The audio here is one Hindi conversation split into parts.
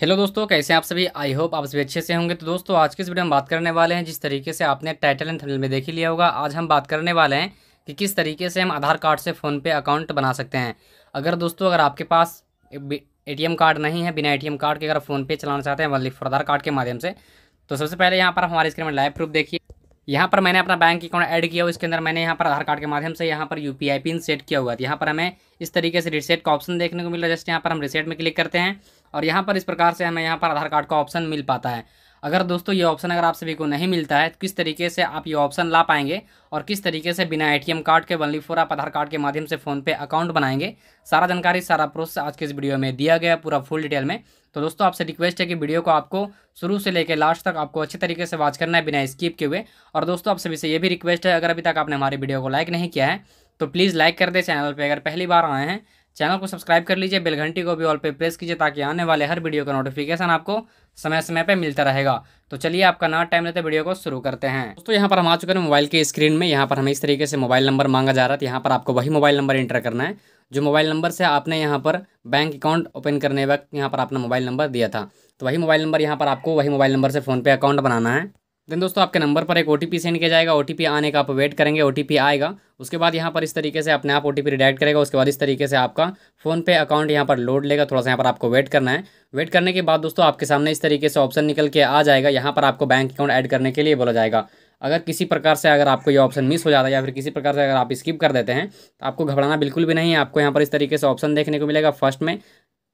हेलो दोस्तों कैसे हैं आप सभी आई होप आप सभी अच्छे से होंगे तो दोस्तों आज के इस वीडियो में बात करने वाले हैं जिस तरीके से आपने टाइटल एंड थंबनेल में देख ही लिया होगा आज हम बात करने वाले हैं कि किस तरीके से हम आधार कार्ड से फ़ोन पे अकाउंट बना सकते हैं अगर दोस्तों अगर आपके पास ए कार्ड नहीं है बिना ए कार्ड के अगर फ़ोनपे चलाना चाहते हैं वाली फॉर आधार कार्ड के माध्यम से तो सबसे पहले यहाँ पर हमारे स्क्रीन में लाइव प्रूफ देखिए यहाँ पर मैंने अपना बैंक अकाउंट ऐड किया हुआ इसके अंदर मैंने यहाँ पर आधार कार्ड के माध्यम से यहाँ पर यू पिन सेट किया हुआ था तो यहाँ पर हमें इस तरीके से रिसेट का ऑप्शन देखने को मिला जस्ट यहाँ पर हम रिसेट में क्लिक करते हैं और यहाँ पर इस प्रकार से हमें यहाँ पर आधार कार्ड का ऑप्शन मिल पाता है अगर दोस्तों ये ऑप्शन अगर आप सभी को नहीं मिलता है तो किस तरीके से आप ये ऑप्शन ला पाएंगे और किस तरीके से बिना एटीएम कार्ड के वनली फोर आप आधार कार्ड के माध्यम से फ़ोनपे अकाउंट बनाएंगे सारा जानकारी सारा प्रोसेस आज के इस वीडियो में दिया गया पूरा फुल डिटेल में तो दोस्तों आपसे रिक्वेस्ट है कि वीडियो को आपको शुरू से लेकर लास्ट तक आपको अच्छे तरीके से वॉच करना है बिना स्किप के हुए और दोस्तों आप सभी से ये भी रिक्वेस्ट है अगर अभी तक आपने हमारी वीडियो को लाइक नहीं किया है तो प्लीज़ लाइक कर दे चैनल पर अगर पहली बार आए हैं चैनल को सब्सक्राइब कर लीजिए बेल घंटी को भी ऑल पे प्रेस कीजिए ताकि आने वाले हर वीडियो का नोटिफिकेशन आपको समय समय पे मिलता रहेगा तो चलिए आपका ना टाइम लेते वीडियो को शुरू करते हैं दोस्तों यहाँ पर हम आ चुके हैं मोबाइल के स्क्रीन में यहाँ पर हमें इस तरीके से मोबाइल नंबर मांगा जा रहा है तो यहाँ पर आपको वही मोबाइल नंबर इंटर करना है जो मोबाइल नंबर से आपने यहाँ पर बैंक अकाउंट ओपन करने वक्त यहाँ पर आपने मोबाइल नंबर दिया था तो वही मोबाइल नंबर यहाँ पर आपको वही मोबाइल नंबर से फ़ोनपे अकाउंट बनाना है देन दोस्तों आपके नंबर पर एक ओ सेंड किया जाएगा ओ आने का आप वेट करेंगे ओ आएगा उसके बाद यहाँ पर इस तरीके से अपने आप ओ टी रिडायरेक्ट करेगा उसके बाद इस तरीके से आपका फोन पे अकाउंट यहाँ पर लोड लेगा थोड़ा सा यहाँ पर आपको वेट करना है वेट करने के बाद दोस्तों आपके सामने इस तरीके से ऑप्शन निकल के आ जाएगा यहाँ पर आपको बैंक अकाउंट ऐड करने के लिए बोला जाएगा अगर किसी प्रकार से अगर आपको ये ऑप्शन मिस हो जाता है या फिर किसी प्रकार से अगर आप स्किप कर देते हैं तो आपको घबराना बिल्कुल भी नहीं है आपको यहाँ पर इस तरीके से ऑप्शन देखने को मिलेगा फर्स्ट में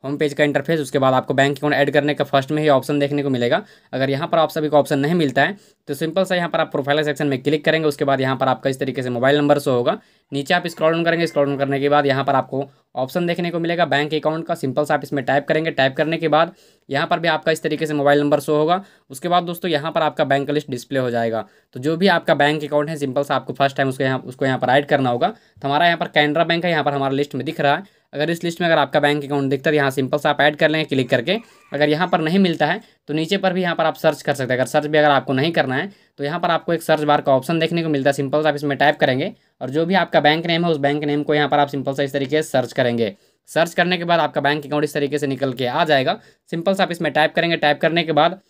होम पेज का इंटरफेस उसके बाद आपको बैंक अकाउंट ऐड करने का फर्स्ट में ही ऑप्शन देखने को मिलेगा अगर यहाँ पर आप सभी को ऑप्शन नहीं मिलता है तो सिंपल सा यहाँ पर आप प्रोफाइल सेक्शन में क्लिक करेंगे उसके बाद यहाँ पर आपका इस तरीके से मोबाइल नंबर शो होगा नीचे आप स्क्रॉल डाउन करेंगे स्क्रॉल डाउन करने के बाद यहाँ पर आपको ऑप्शन देखने को मिलेगा बैंक अकाउंट का सिंपल सा आप इसमें टाइप करेंगे टाइप करने के बाद यहाँ पर भी आपका इस तरीके से मोबाइल नंबर शो होगा उसके बाद दोस्तों यहाँ पर आपका बैंक लिस्ट डिस्प्ले हो जाएगा तो जो भी आपका बैंक अकाउंट है सिंपल सा आपको फर्स्ट टाइम उसको यहाँ उसको यहाँ पर ऐड करना होगा तो हमारा यहाँ पर कैनरा बैंक है यहाँ पर हमारा लिस्ट में दिख रहा है अगर इस लिस्ट में अगर आपका बैंक अकाउंट दिखता है तो यहाँ सिंपल सा आप ऐड कर लेंगे क्लिक करके अगर यहाँ पर नहीं मिलता है तो नीचे पर भी यहाँ पर आप सर्च कर सकते हैं अगर सर्च भी अगर आपको नहीं करना है तो यहाँ पर आपको एक सर्च बार का ऑप्शन देखने को मिलता है सिंपल सा आप इसमें टाइप करेंगे और जो भी आपका बैंक नेम है उस बैंक नेम को यहाँ पर आप सिंपल सा इस तरीके से सर्च करेंगे सर्च करने के बाद आपका बैंक अकाउंट इस तरीके से निकल के आ जाएगा सिंपल सा आप इसमें टाइप करेंगे टाइप करने के बाद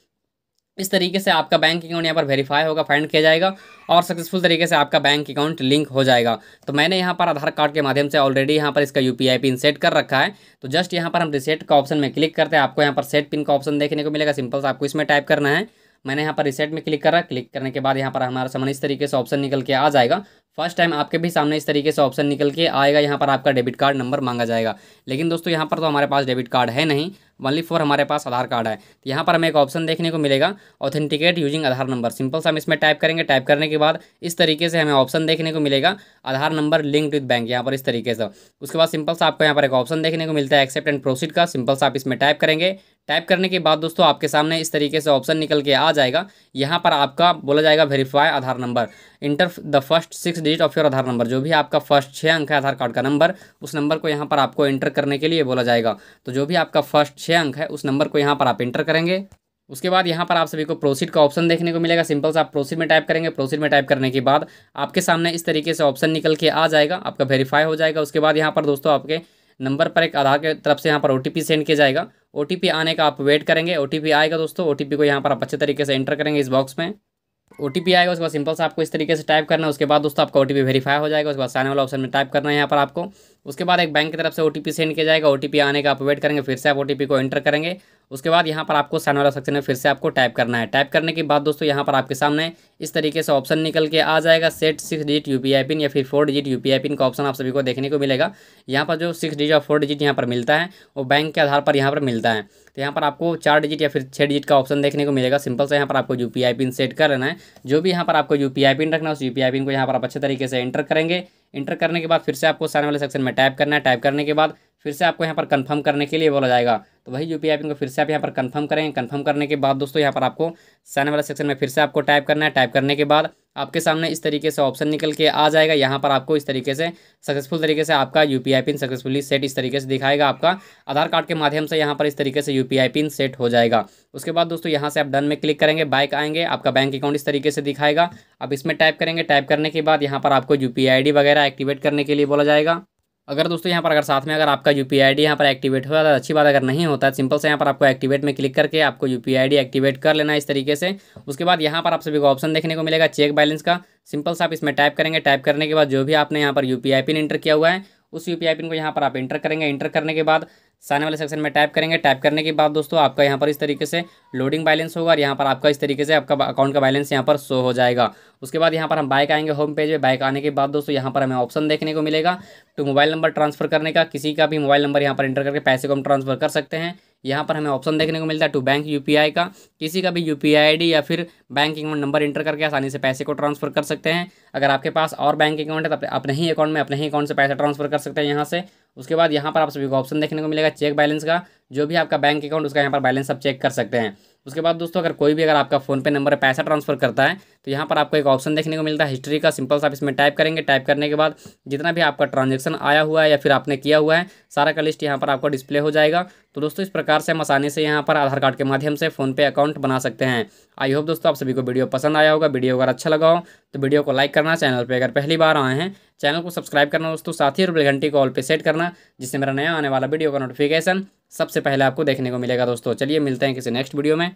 इस तरीके से आपका बैंक अकाउंट यहाँ पर वेरीफाई होगा फाइंड किया जाएगा और सक्सेसफुल तरीके से आपका बैंक अकाउंट लिंक हो जाएगा तो मैंने यहाँ पर आधार कार्ड के माध्यम से ऑलरेडी यहाँ पर इसका यू पिन सेट कर रखा है तो जस्ट यहाँ पर हम रिसेट का ऑप्शन में क्लिक करते हैं आपको यहाँ पर सेट पिन का ऑप्शन देखने को मिलेगा सिंपल आपको इसमें टाइप करना है मैंने यहाँ पर रिसेट में क्लिक करा क्लिक करने के बाद यहाँ पर हमारा समान इस तरीके से ऑप्शन निकल के आ जाएगा फर्स्ट टाइम आपके भी सामने इस तरीके से ऑप्शन निकल के आएगा यहाँ पर आपका डेबिट कार्ड नंबर मांगा जाएगा लेकिन दोस्तों यहाँ पर तो हमारे पास डेबिट कार्ड है नहीं वनली फॉर हमारे पास आधार कार्ड है तो यहाँ पर हमें एक ऑप्शन देखने को मिलेगा authenticate using Aadhaar number simple से हम इसमें टाइप करेंगे टाइप करने के बाद इस तरीके से हमें ऑप्शन देखने को मिलेगा Aadhaar number linked with bank यहाँ पर इस तरीके से उसके बाद सिंपल सा आपको यहाँ पर एक ऑप्शन देखने को मिलता है एक्सेप्ट एंड प्रोसीड का सिंपल से आप इसमें टाइप करेंगे टाइप करने के बाद दोस्तों आपके सामने इस तरीके से ऑप्शन निकल के आ जाएगा यहाँ पर आपका बोला जाएगा verify Aadhaar number enter the first six digit of your Aadhaar number जो भी आपका फर्स्ट छः अंक है आधार कार्ड का नंबर उस नंबर को यहाँ पर आपको एंटर करने के लिए बोला जाएगा तो जो भी आपका फर्स्ट छः अंक है उस नंबर को यहाँ पर आप एंटर करेंगे उसके बाद यहाँ पर आप सभी को प्रोसीड का ऑप्शन देखने को मिलेगा सिंपल से आप प्रोसीड में टाइप करेंगे प्रोसीड में टाइप करने के बाद आपके सामने इस तरीके से ऑप्शन निकल के आ जाएगा आपका वेरीफाई हो जाएगा उसके बाद यहाँ पर दोस्तों आपके नंबर पर एक आधार के तरफ से यहाँ पर ओ सेंड किया जाएगा ओ आने का आप वेट करेंगे ओ आएगा दोस्तों ओ को यहाँ पर आप अच्छे तरीके से एंटर करेंगे इस बॉक्स में ओ आएगा उसके बाद सिंपल से आपको इस तरीके से टाइप करना है उसके बाद दोस्तों आपका ओ टी वेरीफाई हो जाएगा उसके बाद आने वाला ऑप्शन में टाइप करना है यहाँ पर आपको उसके बाद एक बैंक की तरफ से ओ सेंड किया जाएगा ओ आने का आप वेट करेंगे फिर से आप ओ को एंटर करेंगे उसके बाद यहाँ पर आपको साइन वाला सेक्शन में फिर से आपको टाइप करना है टाइप करने के बाद दोस्तों यहाँ पर आपके सामने इस तरीके से ऑप्शन निकल के आ जाएगा set six digit U pin या फिर फोर डिजिट यू पिन का ऑप्शन आप सभी को देखने को मिलेगा यहाँ पर जो सिक्स डिजिट और फोर डिजिट यहाँ पर मिलता है वो बैंक के आधार पर यहाँ पर मिलता है तो यहाँ पर आपको चार डिजिट या फिर छः डिजिट का ऑप्शन देखने को मिलेगा सिंपल से यहाँ पर आपको यू पिन सेट कर लेना है जो भी यहाँ पर आपको यू पिन रखना है उस यू पिन को यहाँ पर आप अच्छे तरीके से एंटर करेंगे इंटर करने के बाद फिर से आपको सामने वाले सेक्शन में टाइप करना है टाइप करने के बाद फिर से आपको यहाँ पर कंफर्म करने के लिए बोला जाएगा तो वही यू पी आई पिन को फिर से आप यहाँ पर कंफर्म करेंगे कंफर्म करने के बाद दोस्तों यहाँ पर आपको सैन वाला सेक्शन में फिर से आपको टाइप करना है टाइप करने के बाद आपके सामने इस तरीके से ऑप्शन निकल के आ जाएगा यहाँ पर आपको इस तरीके से सक्सेसफुल तरीके से आपका U P I pin successfully set इस तरीके से दिखाएगा आपका आधार कार्ड के माध्यम से यहाँ पर इस तरीके से U P I pin set हो जाएगा उसके बाद दोस्तों यहाँ से आप डन में क्लिक करेंगे बाइक आएंगे आपका बैंक अकाउंट इस तरीके से दिखाएगा आप इसमें टाइप करेंगे टाइप करने के बाद यहाँ पर आपको यू पी आई डी वगैरह एक्टिवेट करने के लिए बोला जाएगा अगर दोस्तों यहाँ पर अगर साथ में अगर आपका यू पी यहाँ पर एक्टिवेट हुआ तो अच्छी बात अगर नहीं होता है सिंपल से यहाँ पर आपको एक्टिवेट में क्लिक करके आपको यू पी आई एक्टिवेट कर लेना इस तरीके से उसके बाद यहाँ पर आप सभी को ऑप्शन देखने को मिलेगा चेक बैलेंस का सिंपल से आप इसमें टाइप करेंगे टाइप करने के बाद जो भी आपने यहाँ पर यू पी पिन इंटर किया हुआ है उस यू पिन को यहाँ पर आप इंटर करेंगे इंटर करने के बाद सामने वाले सेक्शन में टाइप करेंगे टाइप करने के बाद दोस्तों आपका यहाँ पर इस तरीके से लोडिंग बैलेंस होगा और यहाँ पर आपका इस तरीके से आपका अकाउंट का बैलेंस यहाँ पर शो हो जाएगा उसके बाद यहाँ पर हम बाइक आएंगे होम पेज पे बाइक आने के बाद दोस्तों यहाँ पर हमें ऑप्शन देखने को मिलेगा टू मोबाइल नंबर ट्रांसफर करने का किसी का भी मोबाइल नंबर यहाँ पर इंटर करके पैसे को हम ट्रांसफर कर सकते हैं यहाँ पर हमें ऑप्शन देखने को मिलता है टू बैंक यूपीआई का किसी का भी यूपीआई आईडी या फिर बैंक अकाउंट नंबर इंटर करके आसानी से पैसे को ट्रांसफर कर सकते हैं अगर आपके पास और बैंक अकाउंट है तो अपने ही अकाउंट में अपने ही अकाउंट से पैसा ट्रांसफर कर सकते हैं यहाँ से उसके बाद यहाँ पर आप सभी को ऑप्शन देखने को मिलेगा चेक बैलेंस का जो भी आपका बैंक अकाउंट उसका यहाँ पर बैलेंस आप चेक कर सकते हैं उसके बाद दोस्तों अगर कोई भी अगर आपका फोन पे नंबर पैसा ट्रांसफर करता है तो यहाँ पर आपको एक ऑप्शन देखने को मिलता है हिस्ट्री का सिंपल सा आप इसमें टाइप करेंगे टाइप करने के बाद जितना भी आपका ट्रांजेक्शन आया हुआ है या फिर आपने किया हुआ है सारा का लिस्ट यहाँ पर आपको डिस्प्ले हो जाएगा तो दोस्तों इस प्रकार से हम आसानी से यहाँ पर आधार कार्ड के माध्यम से फ़ोनपे अकाउंट बना सकते हैं आई होप दोस्तों आप सभी को वीडियो पसंद आया होगा वीडियो अगर अच्छा लगा हो तो वीडियो को लाइक करना चैनल पर अगर पहली बार आए हैं चैनल को सब्सक्राइब करना दोस्तों साथ ही रुपये घंटी को ऑल पे सेट करना जिससे मेरा नया आने वाला वीडियो का नोटिफिकेशन सबसे पहले आपको देखने को मिलेगा दोस्तों चलिए मिलते हैं किसी नेक्स्ट वीडियो में